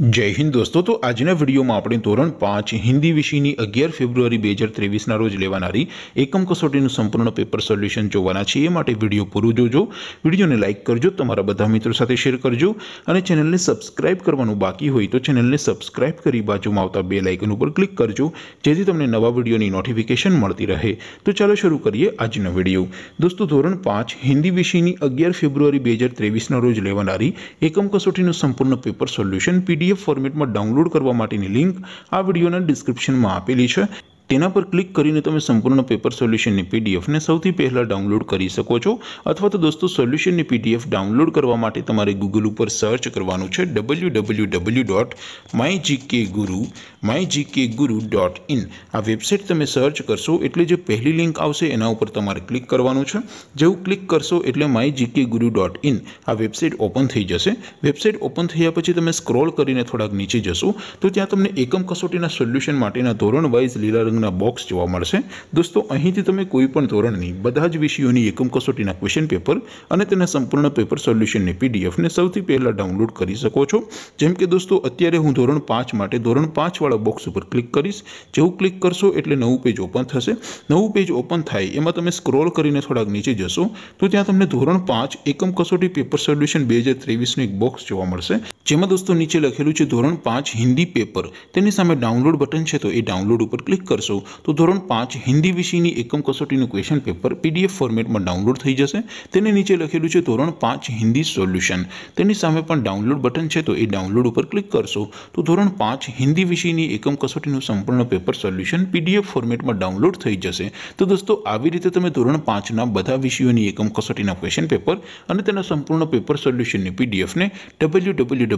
જય હિન્દ દોસ્તો તો આજના વિડીયોમાં આપણે ધોરણ પાંચ હિન્દી વિષયની અગિયાર ફેબ્રુઆરી બે હજાર ત્રેવીસના રોજ લેવાનારી એકમ કસોટીનું સંપૂર્ણ પેપર સોલ્યુશન જોવાના છે એ માટે વિડીયો પૂરું જોજો વિડીયોને લાઇક કરજો તમારા બધા મિત્રો સાથે શેર કરજો અને ચેનલને સબસ્ક્રાઇબ કરવાનું બાકી હોય તો ચેનલને સબસ્ક્રાઇબ કરી બાજુમાં આવતા બે લાઇકન ઉપર ક્લિક કરજો જેથી તમને નવા વિડીયોની નોટિફિકેશન મળતી રહે તો ચાલો શરૂ કરીએ આજનો વિડીયો દોસ્તો ધોરણ પાંચ હિન્દી વિષયની અગિયાર ફેબ્રુઆરી બે હજાર ત્રેવીસના રોજ લેવાનારી એકમ કસોટીનું સંપૂર્ણ પેપર સોલ્યુશન પીડી પીડીએફ ફોર્મેટમાં ડાઉનલોડ કરવા માટેની લિંક આ વિડીયોના ડિસ્ક્રિપ્શનમાં આપેલી છે તનો પર ક્લિક કરીને તમે સંપૂર્ણ પેપર સોલ્યુશન ની પીડીએફ ને સૌથી પહેલા ડાઉનલોડ કરી શકો છો અથવા તો દોસ્તો સોલ્યુશન ની પીડીએફ ડાઉનલોડ કરવા માટે તમારે Google ઉપર સર્ચ કરવાનું છે www.mygkguru mygkguru.in આ વેબસાઈટ તમે સર્ચ કરશો એટલે જે પહેલી લિંક આવશે એના ઉપર તમારે ક્લિક કરવાનું છે જેવું ક્લિક કરશો એટલે mygkguru.in આ વેબસાઈટ ઓપન થઈ જશે વેબસાઈટ ઓપન થઈયા પછી તમે સ્ક્રોલ કરીને થોડક નીચે જશો તો ત્યાં તમને એકમ કસોટીના સોલ્યુશન માટેના ધોરણ વાઈઝ લીર નામના બોક્સ જોવા મળશે દોસ્તો અહીંથી તમે કોઈપણ ધોરણની બધા જ વિષયોની એકમ કસોટીના ક્વેશ્ચન પેપર અને તેના સંપૂર્ણ પેપર સોલ્યુશનની પીડીએફને સૌથી પહેલાં ડાઉનલોડ કરી શકો છો જેમ કે દોસ્તો અત્યારે હું ધોરણ પાંચ માટે ધોરણ પાંચવાળા બોક્સ ઉપર ક્લિક કરીશ જેવું ક્લિક કરશો એટલે નવું પેજ ઓપન થશે નવું પેજ ઓપન થાય એમાં તમે સ્ક્રોલ કરીને થોડાક નીચે જશો તો ત્યાં તમને ધોરણ પાંચ એકમ કસોટી પેપર સોલ્યુશન બે હજાર ત્રેવીસનું એક બોક્સ જોવા મળશે જેમાં દોસ્તો નીચે લખેલું છે ધોરણ પાંચ હિન્દી પેપર તેની સામે ડાઉનલોડ બટન છે તો એ ડાઉનલોડ ઉપર ક્લિક કરશો તો ધોરણ પાંચ હિન્દી વિષયની એકમ કસોટીનું ક્વેશ્ચન પેપર પીડીએફ ફોર્મેટમાં ડાઉનલોડ થઈ જશે તેને નીચે લખેલું છે ધોરણ પાંચ હિન્દી સોલ્યુશન તેની સામે પણ ડાઉનલોડ બટન છે તો એ ડાઉનલોડ ઉપર ક્લિક કરશો તો ધોરણ પાંચ હિન્દી વિષયની એકમ કસોટીનું સંપૂર્ણ પેપર સોલ્યુશન પીડીએફ ફોર્મેટમાં ડાઉનલોડ થઈ જશે તો દોસ્તો આવી રીતે તમે ધોરણ પાંચના બધા વિષયોની એકમ કસોટીના ક્વેશ્ચન પેપર અને તેના સંપૂર્ણ પેપર સોલ્યુશનની પીડીએફને ડબલ્યુ ડબલ્યુ